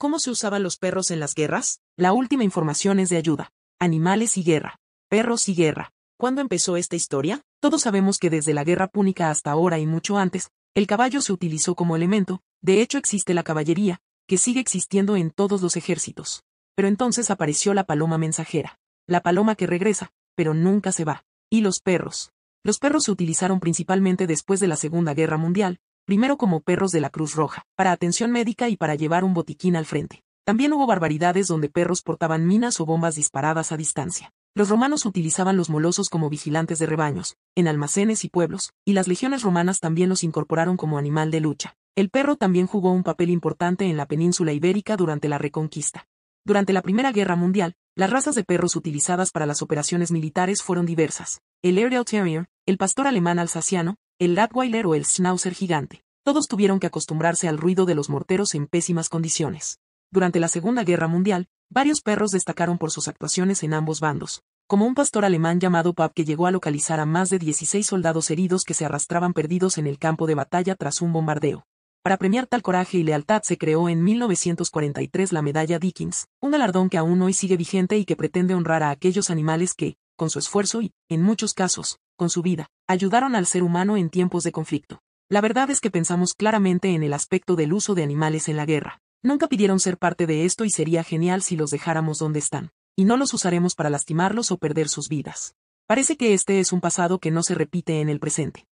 ¿Cómo se usaban los perros en las guerras? La última información es de ayuda. Animales y guerra. Perros y guerra. ¿Cuándo empezó esta historia? Todos sabemos que desde la guerra púnica hasta ahora y mucho antes, el caballo se utilizó como elemento, de hecho existe la caballería, que sigue existiendo en todos los ejércitos. Pero entonces apareció la paloma mensajera, la paloma que regresa, pero nunca se va, y los perros. Los perros se utilizaron principalmente después de la Segunda Guerra Mundial, primero como perros de la Cruz Roja, para atención médica y para llevar un botiquín al frente. También hubo barbaridades donde perros portaban minas o bombas disparadas a distancia. Los romanos utilizaban los molosos como vigilantes de rebaños, en almacenes y pueblos, y las legiones romanas también los incorporaron como animal de lucha. El perro también jugó un papel importante en la península ibérica durante la Reconquista. Durante la Primera Guerra Mundial, las razas de perros utilizadas para las operaciones militares fueron diversas. El Aerial Terrier, el pastor alemán alsaciano, el Rottweiler o el Schnauzer gigante. Todos tuvieron que acostumbrarse al ruido de los morteros en pésimas condiciones. Durante la Segunda Guerra Mundial, varios perros destacaron por sus actuaciones en ambos bandos, como un pastor alemán llamado Pap que llegó a localizar a más de 16 soldados heridos que se arrastraban perdidos en el campo de batalla tras un bombardeo. Para premiar tal coraje y lealtad se creó en 1943 la Medalla Dickens, un galardón que aún hoy sigue vigente y que pretende honrar a aquellos animales que, con su esfuerzo y, en muchos casos, con su vida, ayudaron al ser humano en tiempos de conflicto. La verdad es que pensamos claramente en el aspecto del uso de animales en la guerra. Nunca pidieron ser parte de esto y sería genial si los dejáramos donde están, y no los usaremos para lastimarlos o perder sus vidas. Parece que este es un pasado que no se repite en el presente.